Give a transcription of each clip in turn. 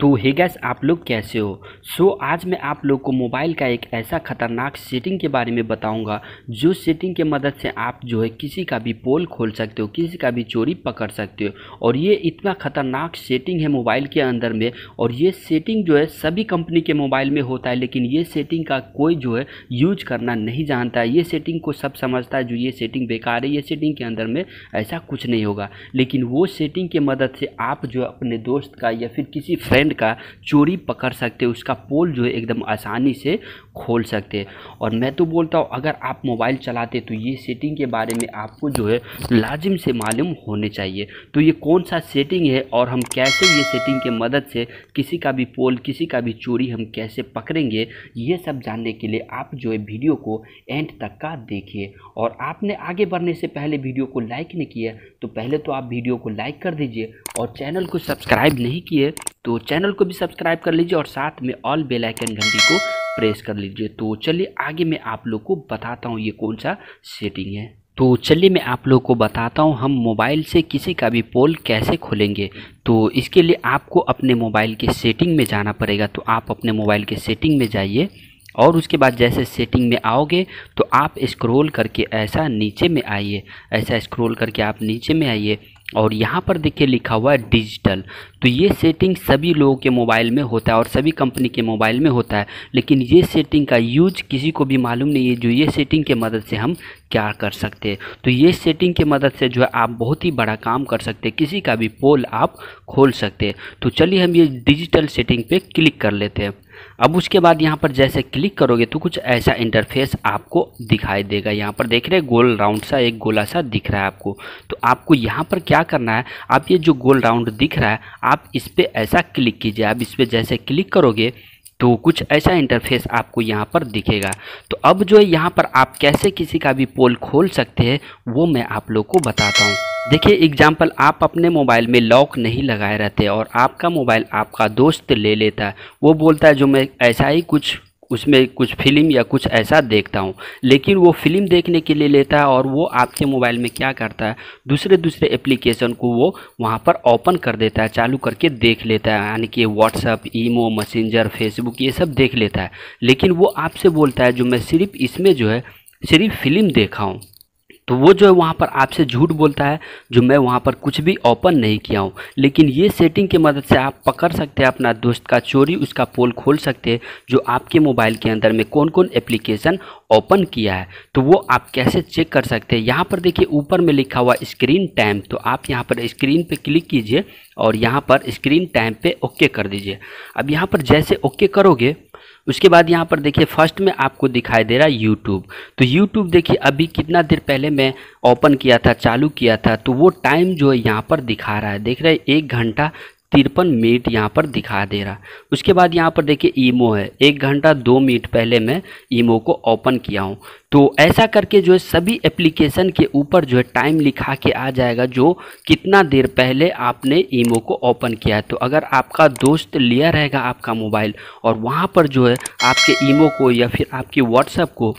तो हे गैस आप लोग कैसे हो सो so, आज मैं आप लोग को मोबाइल का एक ऐसा ख़तरनाक सेटिंग के बारे में बताऊंगा जो सेटिंग के मदद से आप जो है किसी का भी पोल खोल सकते हो किसी का भी चोरी पकड़ सकते हो और ये इतना ख़तरनाक सेटिंग है मोबाइल के अंदर में और ये सेटिंग जो है सभी कंपनी के मोबाइल में होता है लेकिन ये सेटिंग का कोई जो है यूज करना नहीं जानता है ये सेटिंग को सब समझता है जो ये सेटिंग बेकार है ये सेटिंग के अंदर में ऐसा कुछ नहीं होगा लेकिन वो सेटिंग के मदद से आप जो अपने दोस्त का या फिर किसी फ्रेंड सेकंड का चोरी पकड़ सकते उसका पोल जो है एकदम आसानी से खोल सकते हैं और मैं तो बोलता हूँ अगर आप मोबाइल चलाते तो ये सेटिंग के बारे में आपको जो है लाजिम से मालूम होने चाहिए तो ये कौन सा सेटिंग है और हम कैसे ये सेटिंग के मदद से किसी का भी पोल किसी का भी चोरी हम कैसे पकड़ेंगे ये सब जानने के लिए आप जो है वीडियो को एंड तक का देखिए और आपने आगे बढ़ने से पहले वीडियो को लाइक नहीं किया तो पहले तो आप वीडियो को लाइक कर दीजिए और चैनल को सब्सक्राइब नहीं किए तो चैनल को भी सब्सक्राइब कर लीजिए और साथ में ऑल बेल आइकन घंटी को प्रेस कर लीजिए तो चलिए आगे मैं आप लोग को बताता हूँ ये कौन सा सेटिंग है तो चलिए मैं आप लोग को बताता हूँ हम मोबाइल से किसी का भी पोल कैसे खोलेंगे तो इसके लिए आपको अपने मोबाइल के सेटिंग में जाना पड़ेगा तो आप अपने मोबाइल के सेटिंग में जाइए और उसके बाद जैसे सेटिंग में आओगे तो आप स्क्रॉल करके ऐसा नीचे में आइए ऐसा स्क्रॉल करके आप नीचे में आइए और यहाँ पर देखिए लिखा हुआ है डिजिटल तो ये सेटिंग सभी लोगों के मोबाइल में होता है और सभी कंपनी के मोबाइल में होता है लेकिन ये सेटिंग का यूज किसी को भी मालूम नहीं है जो ये सेटिंग के मदद से हम क्या कर सकते हैं तो ये सेटिंग के मदद से जो है आप बहुत ही बड़ा काम कर सकते हैं किसी का भी पोल आप खोल सकते हैं तो चलिए हम ये डिजिटल सेटिंग पर क्लिक कर लेते हैं अब उसके बाद यहाँ पर जैसे क्लिक करोगे तो कुछ ऐसा इंटरफेस आपको दिखाई देगा यहाँ पर देख रहे गोल राउंड सा एक गोला सा दिख रहा है आपको तो आपको यहाँ पर क्या करना है आप ये जो गोल राउंड दिख रहा है आप इस पर ऐसा क्लिक कीजिए आप इस पर जैसे क्लिक करोगे तो कुछ ऐसा इंटरफेस आपको यहाँ पर दिखेगा तो अब जो है यहाँ पर आप कैसे किसी का भी पोल खोल सकते हैं वो मैं आप लोग को बताता हूँ देखिए एग्जाम्पल आप अपने मोबाइल में लॉक नहीं लगाए रहते और आपका मोबाइल आपका दोस्त ले लेता है वो बोलता है जो मैं ऐसा ही कुछ उसमें कुछ फिल्म या कुछ ऐसा देखता हूँ लेकिन वो फिल्म देखने के लिए लेता है और वो आपके मोबाइल में क्या करता है दूसरे दूसरे एप्लीकेशन को वो वहाँ पर ओपन कर देता है चालू करके देख लेता है यानी कि व्हाट्सअप ईमो मैसेंजर फेसबुक ये सब देख लेता है लेकिन वो आपसे बोलता है जो मैं सिर्फ इसमें जो है सिर्फ फिल्म देखा हूँ तो वो जो है वहाँ पर आपसे झूठ बोलता है जो मैं वहाँ पर कुछ भी ओपन नहीं किया हूँ लेकिन ये सेटिंग की मदद से आप पकड़ सकते हैं अपना दोस्त का चोरी उसका पोल खोल सकते हैं जो आपके मोबाइल के अंदर में कौन कौन एप्लीकेशन ओपन किया है तो वो आप कैसे चेक कर सकते हैं यहाँ पर देखिए ऊपर में लिखा हुआ स्क्रीन टाइम तो आप यहाँ पर स्क्रीन पर क्लिक कीजिए और यहाँ पर स्क्रीन टाइम पर ओके कर दीजिए अब यहाँ पर जैसे ओके करोगे उसके बाद यहाँ पर देखिए फर्स्ट में आपको दिखाई दे रहा है यूट्यूब तो यूट्यूब देखिए अभी कितना देर पहले मैं ओपन किया था चालू किया था तो वो टाइम जो है यहाँ पर दिखा रहा है देख रहे हैं एक घंटा तिरपन मिनट यहाँ पर दिखा दे रहा उसके बाद यहाँ पर देखिए ईमो है एक घंटा दो मिनट पहले मैं ईमो को ओपन किया हूँ तो ऐसा करके जो है सभी एप्लीकेशन के ऊपर जो है टाइम लिखा के आ जाएगा जो कितना देर पहले आपने ईमो को ओपन किया है तो अगर आपका दोस्त लिया रहेगा आपका मोबाइल और वहाँ पर जो है आपके ईमो को या फिर आपके व्हाट्सएप को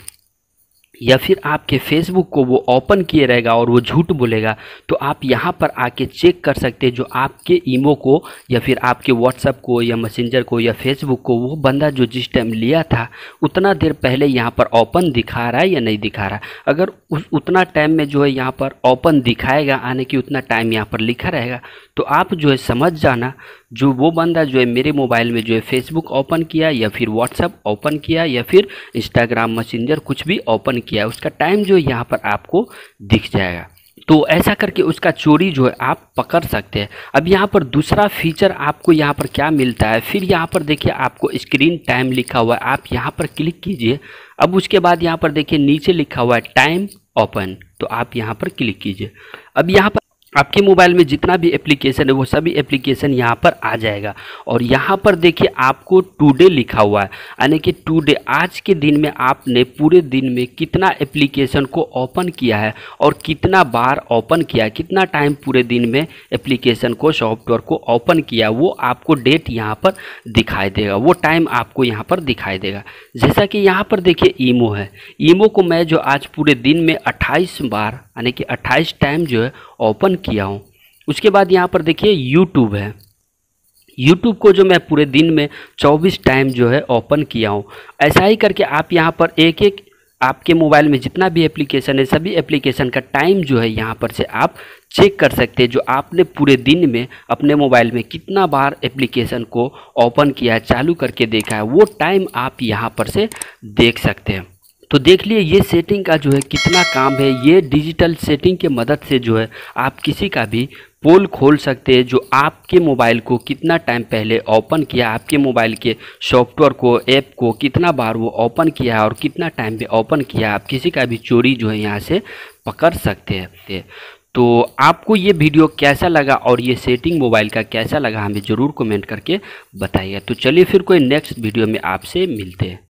या फिर आपके फेसबुक को वो ओपन किए रहेगा और वो झूठ बोलेगा तो आप यहाँ पर आके चेक कर सकते हैं जो आपके ईमो को या फिर आपके व्हाट्सअप को या मैसेंजर को या फेसबुक को वो बंदा जो जिस टाइम लिया था उतना देर पहले यहाँ पर ओपन दिखा रहा है या नहीं दिखा रहा अगर उस उतना टाइम में जो है यहाँ पर ओपन दिखाएगा आने की उतना टाइम यहाँ पर लिखा रहेगा तो आप जो है समझ जाना जो वो बंदा जो है मेरे मोबाइल में जो है फेसबुक ओपन किया या फिर व्हाट्सअप ओपन किया या फिर इंस्टाग्राम मैसेंजर कुछ भी ओपन किया उसका टाइम जो है यहाँ पर आपको दिख जाएगा तो ऐसा करके उसका चोरी जो है आप पकड़ सकते हैं अब यहाँ पर दूसरा फीचर आपको यहाँ पर क्या मिलता है फिर यहाँ पर देखिए आपको स्क्रीन टाइम लिखा हुआ है आप यहाँ पर क्लिक कीजिए अब उसके बाद यहाँ पर देखिए नीचे लिखा हुआ है टाइम ओपन तो आप यहाँ पर क्लिक कीजिए अब यहाँ पर आपके मोबाइल में जितना भी एप्लीकेशन है वो सभी एप्लीकेशन यहाँ पर आ जाएगा और यहाँ पर देखिए आपको टुडे लिखा हुआ है यानी कि टुडे आज के दिन में आपने पूरे दिन में कितना एप्लीकेशन को ओपन किया है और कितना बार ओपन किया है कितना टाइम पूरे दिन में एप्लीकेशन को सॉफ्टवेयर को ओपन किया वो आपको डेट यहाँ पर दिखाई देगा वो टाइम आपको यहाँ पर दिखाई देगा जैसा कि यहाँ पर देखिए ईमो है ईमो को मैं जो आज पूरे दिन में अट्ठाईस बार यानी कि 28 टाइम जो है ओपन किया हूँ उसके बाद यहाँ पर देखिए यूट्यूब है यूट्यूब को जो मैं पूरे दिन में 24 टाइम जो है ओपन किया हूँ ऐसा ही करके आप यहाँ पर एक एक आपके मोबाइल में जितना भी एप्लीकेशन है सभी एप्लीकेशन का टाइम जो है यहाँ पर से आप चेक कर सकते हैं जो आपने पूरे दिन में अपने मोबाइल में कितना बार एप्लीकेशन को ओपन किया है चालू करके देखा है वो टाइम आप यहाँ पर से देख सकते हैं तो देख लिए ये सेटिंग का जो है कितना काम है ये डिजिटल सेटिंग के मदद से जो है आप किसी का भी पोल खोल सकते हैं जो आपके मोबाइल को कितना टाइम पहले ओपन किया आपके मोबाइल के सॉफ्टवेयर को ऐप को कितना बार वो ओपन किया है और कितना टाइम पे ओपन किया आप किसी का भी चोरी जो है यहाँ से पकड़ सकते हैं तो आपको ये वीडियो कैसा लगा और ये सेटिंग मोबाइल का कैसा लगा हमें ज़रूर कमेंट करके बताइए तो चलिए फिर कोई नेक्स्ट वीडियो में आपसे मिलते हैं